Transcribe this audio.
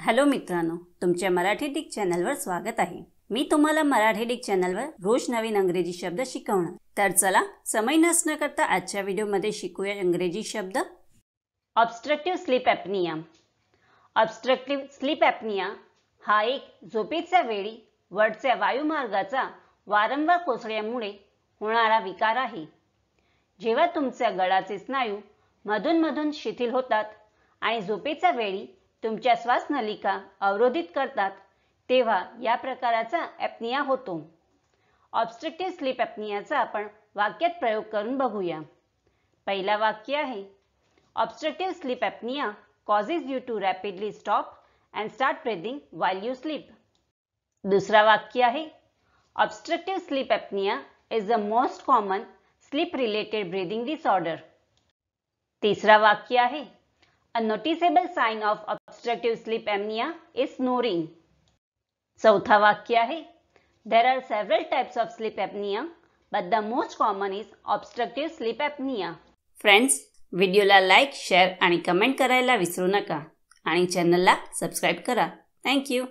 hello मित्रांनो तुमच्या Marathi Dick चॅनलवर स्वागत आहे मी तुम्हाला मराठी डिक चॅनलवर रोज नवीन अंग्रेजी शब्द शिकवणार तर चला समय नसण्याकरता करता आजच्या व्हिडिओमध्ये शिकूया इंग्रजी शब्द obstructive sleep apnoea obstructive sleep apnoea हा एक झोपेच्या वेळी वरच्या वायुमार्गाचा वारंवार कोसळ्यामुळे होणारा विकार आहे जेव्हा तुमच्या गळाचे स्नायू मधूनमधून शिथिल होतात आणि झोपेच्या वेळी तुमच्या श्वासनलिका अवरोधित करतात तेव्हा या प्रकाराचा ॲपनिया होतो ऑब्स्ट्रक्टिव्ह स्लीप ॲपनियाचा आपण वाक्यात प्रयोग करून बघूया पहिला वाक्य आहे obstructive sleep apnoea causes you to rapidly stop and start breathing while you sleep दुसरा वाक्य आहे obstructive sleep apnoea is the most common sleep related breathing disorder तिसरा वाक्य आहे a noticeable sign of obstructive sleep apnoea is snoring चौथा वाक्य आहे there are several types of sleep apnoea but the most common is obstructive sleep apnoea friends व्हिडिओला like share आणि comment करायला विसरू नका आणि चॅनलला सबस्क्राईब करा थँक्यू